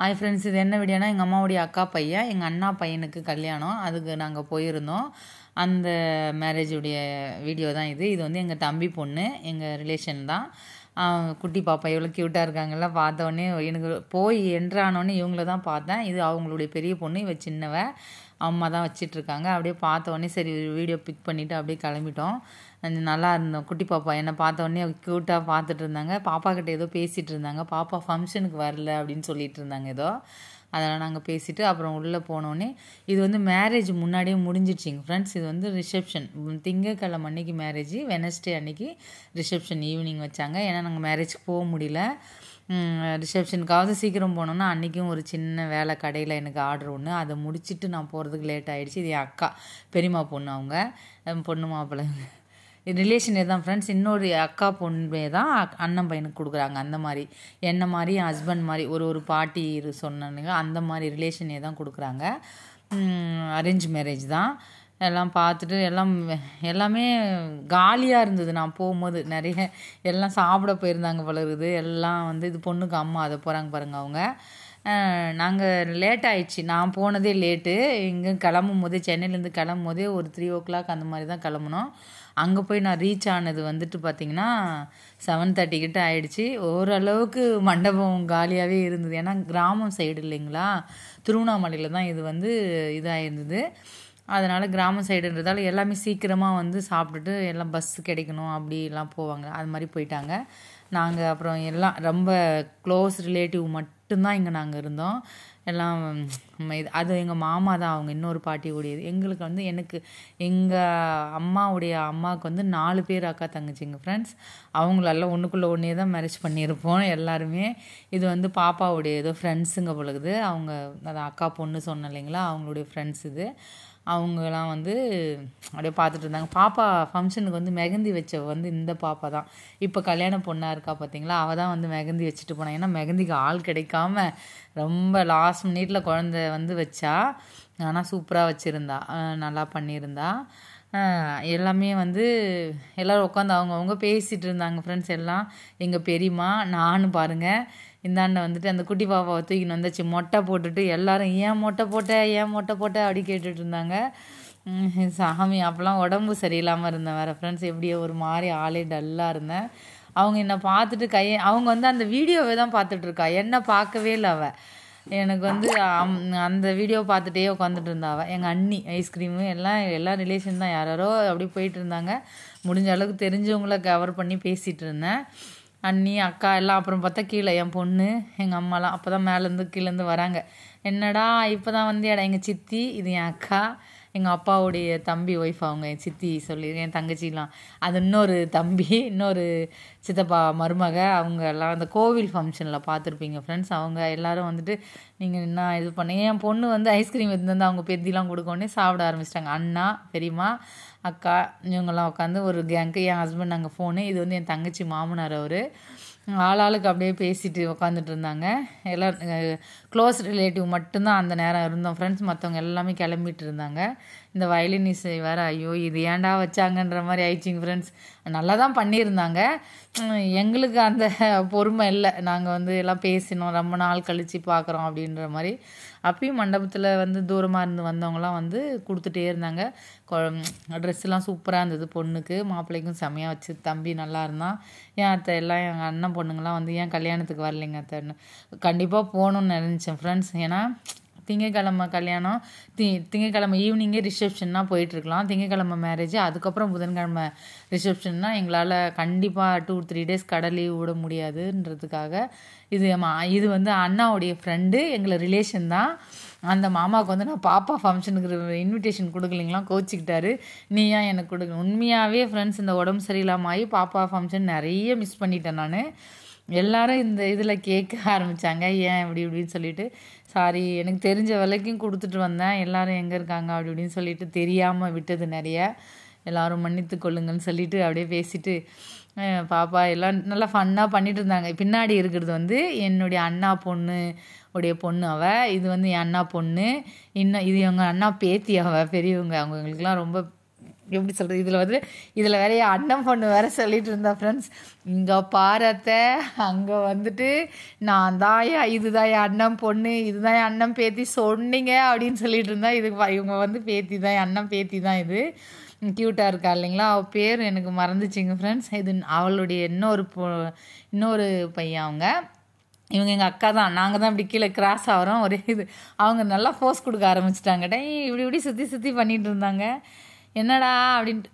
hi friends இது என்ன வீடியோனா எங்கள் அம்மாவுடைய அக்கா பையன் எங்கள் அண்ணா பையனுக்கு கல்யாணம் அதுக்கு நாங்கள் போயிருந்தோம் அந்த மேரேஜுடைய வீடியோ தான் இது இது வந்து எங்கள் தம்பி பொண்ணு எங்கள் ரிலேஷன் தான் குட்டி பாப்பா எவ்வளோ க்யூட்டாக இருக்காங்கல்ல பார்த்தோன்னே எனக்கு போய் என்ட்ரானோடனே இவங்கள தான் பார்த்தேன் இது அவங்களுடைய பெரிய பொண்ணு இவ சின்னவ அம்மா தான் வச்சிட்ருக்காங்க அப்படியே பார்த்தோன்னே சரி வீடியோ பிக் பண்ணிவிட்டு அப்படியே கிளம்பிட்டோம் நல்லா இருந்தோம் குட்டி பாப்பா என்னை பார்த்தோன்னே க்யூட்டாக பார்த்துட்டு இருந்தாங்க பாப்பா ஏதோ பேசிகிட்டு இருந்தாங்க பாப்பா ஃபங்க்ஷனுக்கு வரல அப்படின்னு சொல்லிட்டு இருந்தாங்க ஏதோ அதெல்லாம் நாங்கள் பேசிவிட்டு அப்புறம் உள்ளே போனோடனே இது வந்து மேரேஜ் முன்னாடியே முடிஞ்சிடுச்சிங்க ஃப்ரெண்ட்ஸ் இது வந்து ரிசப்ஷன் திங்கக்கிழமை அன்னைக்கு மேரேஜ் வெனஸ்டே அன்னைக்கு ரிசப்ஷன் ஈவினிங் வச்சாங்க ஏன்னா நாங்கள் மேரேஜ்க்கு போக முடியல ரிசப்ஷனுக்காவது சீக்கிரம் போனோன்னா அன்றைக்கும் ஒரு சின்ன வேலை கடையில் எனக்கு ஆர்டர் ஒன்று அதை முடிச்சுட்டு நான் போகிறதுக்கு லேட் ஆகிடுச்சு இது என் அக்கா பெரியம்மா பொண்ணு அவங்க பொண்ணு மாப்பிள்ளைங்க ரிலேஷன் தான் ஃப்ரெண்ட்ஸ் இன்னொரு அக்கா பொண்ணே தான் அண்ணன் பையனுக்கு கொடுக்குறாங்க அந்த மாதிரி என்ன மாதிரி ஹஸ்பண்ட் மாதிரி ஒரு ஒரு பாட்டி சொன்னாங்க அந்த மாதிரி ரிலேஷனே தான் கொடுக்குறாங்க அரேஞ்ச் மேரேஜ் தான் எல்லாம் பார்த்துட்டு எல்லாம் எல்லாமே காலியாக இருந்தது நான் போகும்போது நிறைய எல்லாம் சாப்பிட போயிருந்தாங்க பலருது எல்லாம் வந்து இது பொண்ணுக்கு அம்மா அதை போகிறாங்க பாருங்கள் அவங்க நாங்கள் லேட் ஆயிடுச்சு நான் போனதே லேட்டு இங்கே கிளம்பும் போதே சென்னையிலேருந்து கிளம்பும் போதே ஒரு த்ரீ ஓ கிளாக் அந்த மாதிரி தான் கிளம்புனோம் அங்கே போய் நான் ரீச் ஆனது வந்துட்டு பார்த்திங்கன்னா செவன் தேர்ட்டி கிட்ட ஆயிடுச்சு ஓரளவுக்கு மண்டபம் காலியாகவே இருந்தது ஏன்னா கிராமம் சைடு இல்லைங்களா திருவண்ணாமலையில் தான் இது வந்து இதாக இருந்தது அதனால் கிராம சைடுன்றதால எல்லாமே சீக்கிரமாக வந்து சாப்பிட்டுட்டு எல்லாம் பஸ்ஸு கிடைக்கணும் அப்படிலாம் போவாங்க அது மாதிரி போயிட்டாங்க நாங்கள் அப்புறம் எல்லாம் ரொம்ப க்ளோஸ் ரிலேட்டிவ் மட்டும்தான் இங்கே நாங்கள் இருந்தோம் எல்லாம் இது அது எங்கள் மாமா தான் அவங்க இன்னொரு பாட்டி உடையது எங்களுக்கு வந்து எனக்கு எங்கள் அம்மாவுடைய அம்மாவுக்கு வந்து நாலு பேர் அக்கா தங்கச்சிங்க ஃப்ரெண்ட்ஸ் அவங்களெல்லாம் ஒன்றுக்குள்ளே ஒன்றே தான் மேரேஜ் பண்ணியிருப்போம் எல்லாருமே இது வந்து பாப்பாவுடைய ஏதோ ஃப்ரெண்ட்ஸுங்க பொழுது அவங்க அது அக்கா பொண்ணு சொன்ன இல்லைங்களா அவங்களுடைய ஃப்ரெண்ட்ஸ் இது அவங்களாம் வந்து அப்படியே பார்த்துட்டு இருந்தாங்க பாப்பா ஃபங்க்ஷனுக்கு வந்து மெகந்தி வச்ச வந்து இந்த பாப்பா தான் இப்போ கல்யாண பொண்ணாக இருக்கா பார்த்தீங்களா அவள் தான் வந்து மெகந்தி வச்சுட்டு போனான் ஏன்னா மெகந்திக்கு ஆள் கிடைக்காம ரொம்ப லாஸ்ட் மினிட்ல குழந்த வந்து வச்சா ஆனால் சூப்பராக வச்சுருந்தா நல்லா பண்ணியிருந்தா எல்லாமே வந்து எல்லோரும் உட்காந்து அவங்கவுங்க பேசிகிட்டு இருந்தாங்க ஃப்ரெண்ட்ஸ் எல்லாம் எங்கள் பெரியம்மா நானும் பாருங்கள் இந்தாண்ட வந்துட்டு அந்த குட்டி பாப்பாவை தூக்கின்னு வந்தாச்சு மொட்டை போட்டுட்டு எல்லாரும் ஏன் மொட்டை போட்ட ஏன் மொட்டை போட்ட அப்படி கேட்டுட்டு இருந்தாங்க சாமி அப்போல்லாம் உடம்பு சரியில்லாமல் இருந்தேன் வேறு ஃப்ரெண்ட்ஸ் எப்படியோ ஒரு மாதிரி ஆளே டல்லாக இருந்தேன் அவங்க என்னை பார்த்துட்டு கைய அவங்க வந்து அந்த வீடியோவை தான் இருக்கா என்னை பார்க்கவே இல்லை அவள் எனக்கு வந்து அந்த வீடியோ பார்த்துட்டே உட்காந்துட்டு இருந்தா அவள் எங்கள் அண்ணி ஐஸ்கிரீமு எல்லாம் எல்லா ரிலேஷன் தான் யாரோ அப்படி போயிட்டு இருந்தாங்க முடிஞ்ச அளவுக்கு தெரிஞ்சவங்கள கவர் பண்ணி பேசிகிட்டு இருந்தேன் அண்ணி அக்கா எல்லாம் அப்புறம் பார்த்தா கீழே என் பொண்ணு எங்கள் அம்மாலாம் அப்போ தான் மேலேருந்து கீழேருந்து வராங்க என்னடா இப்போ தான் வந்து இடம் எங்கள் சித்தி இது என் அக்கா எங்கள் அப்பாவுடைய தம்பி ஒய்ஃப் அவங்க என் சித்தி சொல்லியிருக்கேன் என் தங்கச்சிலாம் அது இன்னொரு தம்பி இன்னொரு சித்தப்பா மருமக அவங்க எல்லாம் அந்த கோவில் ஃபங்க்ஷனில் பார்த்துருப்பீங்க ஃப்ரெண்ட்ஸ் அவங்க எல்லோரும் வந்துட்டு நீங்கள் என்ன இது பண்ணி என் பொண்ணு வந்து ஐஸ்கிரீம் எடுத்து வந்து அவங்க பெத்திலாம் கொடுக்கோன்னே சாப்பிட ஆரம்பிச்சிட்டாங்க அண்ணா பெரியம்மா அக்கா இவங்கெல்லாம் உட்காந்து ஒரு கேங்க்கு என் ஹஸ்பண்ட் நாங்கள் ஃபோனு இது வந்து என் தங்கச்சி மாமனார் அவர் ஆளாளுக்கு அப்படியே பேசிட்டு உக்காந்துட்டு இருந்தாங்க எல்லாம் க்ளோஸ் ரிலேட்டிவ் மட்டும்தான் அந்த நேரம் இருந்தோம் ஃப்ரெண்ட்ஸ் மற்றவங்க எல்லாமே கிளம்பிட்டு இருந்தாங்க இந்த வயலின் இசை வேறு ஐயோ இது ஏன்டா வச்சாங்கன்ற மாதிரி ஆயிடுச்சிங்க ஃப்ரெண்ட்ஸ் நல்லா தான் பண்ணியிருந்தாங்க எங்களுக்கு அந்த பொறுமை இல்லை நாங்கள் வந்து எல்லாம் பேசினோம் ரொம்ப நாள் கழித்து பார்க்குறோம் அப்படின்ற மாதிரி அப்பயும் மண்டபத்தில் வந்து தூரமாக இருந்து வந்தவங்களாம் வந்து கொடுத்துட்டே இருந்தாங்க ட்ரெஸ்ஸுலாம் சூப்பராக இருந்தது பொண்ணுக்கு மாப்பிள்ளைக்கும் செமையாக வச்சு தம்பி நல்லா இருந்தான் ஏன் அத்தை எல்லாம் எங்கள் அண்ணன் பொண்ணுங்கள்லாம் வந்து ஏன் கல்யாணத்துக்கு வரலைங்க அத்தைன்னு கண்டிப்பாக போகணுன்னு நினச்சேன் ஃப்ரெண்ட்ஸ் ஏன்னா திங்கக்கிழமை கல்யாணம் தி திங்கக்கிழமை ஈவினிங்கே ரிசப்ஷன்னா போயிட்டுருக்கலாம் திங்கக்கிழமை மேரேஜ் அதுக்கப்புறம் புதன்கிழமை ரிசப்ஷன்னா எங்களால் கண்டிப்பாக டூ த்ரீ டேஸ் கடலே விட முடியாதுன்றதுக்காக இது இது வந்து அண்ணாவுடைய ஃப்ரெண்டு எங்களை ரிலேஷன் தான் அந்த மாமாவுக்கு வந்து நான் பாப்பா ஃபங்க்ஷனுக்கு இன்விடேஷன் கொடுக்கலிங்களாம் கோச்சிக்கிட்டாரு நீ ஏன் எனக்கு கொடுக்கணும் உண்மையாகவே ஃப்ரெண்ட்ஸ் இந்த உடம்பு சரியில்லாமல் பாப்பா ஃபங்க்ஷன் நிறைய மிஸ் பண்ணிட்டேன் நான் எல்லாரும் இந்த இதில் கேட்க ஆரம்பித்தாங்க ஏன் இப்படி இப்படின்னு சொல்லிட்டு சாரி எனக்கு தெரிஞ்ச விலைக்கும் கொடுத்துட்டு வந்தேன் எல்லோரும் எங்கே இருக்காங்க அப்படி இப்படின்னு சொல்லிட்டு தெரியாமல் விட்டது நிறைய எல்லோரும் மன்னித்து கொள்ளுங்கன்னு சொல்லிட்டு அப்படியே பேசிட்டு பாப்பா எல்லாம் நல்லா ஃபன்னாக பண்ணிட்டு இருந்தாங்க பின்னாடி இருக்கிறது வந்து என்னுடைய அண்ணா பொண்ணு உடைய பொண்ணு அவள் இது வந்து என் அண்ணா பொண்ணு இன்னும் இது எங்கள் அண்ணா பேத்தி அவ பெரியவங்க அவங்களுக்குலாம் ரொம்ப எப்படி சொல்கிறது இதில் வந்து இதில் வேற அண்ணன் பொண்ணு வேற சொல்லிட்டு இருந்தா ஃப்ரெண்ட்ஸ் இங்கே பாரத்த அங்கே வந்துட்டு நான் தான் ஏன் இதுதான் என் அண்ணன் பொண்ணு இதுதான் என் அண்ணன் பேத்தி சொன்னீங்க அப்படின்னு சொல்லிட்டு இருந்தா இது இவங்க வந்து பேத்தி தான் என் அண்ணன் பேத்தி தான் இது க்யூட்டாக இருக்கா இல்லைங்களா அவள் பேர் எனக்கு மறந்துச்சுங்க ஃப்ரெண்ட்ஸ் இது அவளுடைய இன்னொரு பொ இன்னொரு பையன் அவங்க இவங்க எங்கள் அக்கா தான் நாங்கள் தான் இப்படி கீழே கிராஸ் ஆகிறோம் ஒரே இது அவங்க நல்லா ஃபோர்ஸ் கொடுக்க ஆரம்பிச்சிட்டாங்க டே இப்படி இப்படி சுற்றி சுற்றி பண்ணிகிட்டு இருந்தாங்க என்னடா அப்படின்ட்டு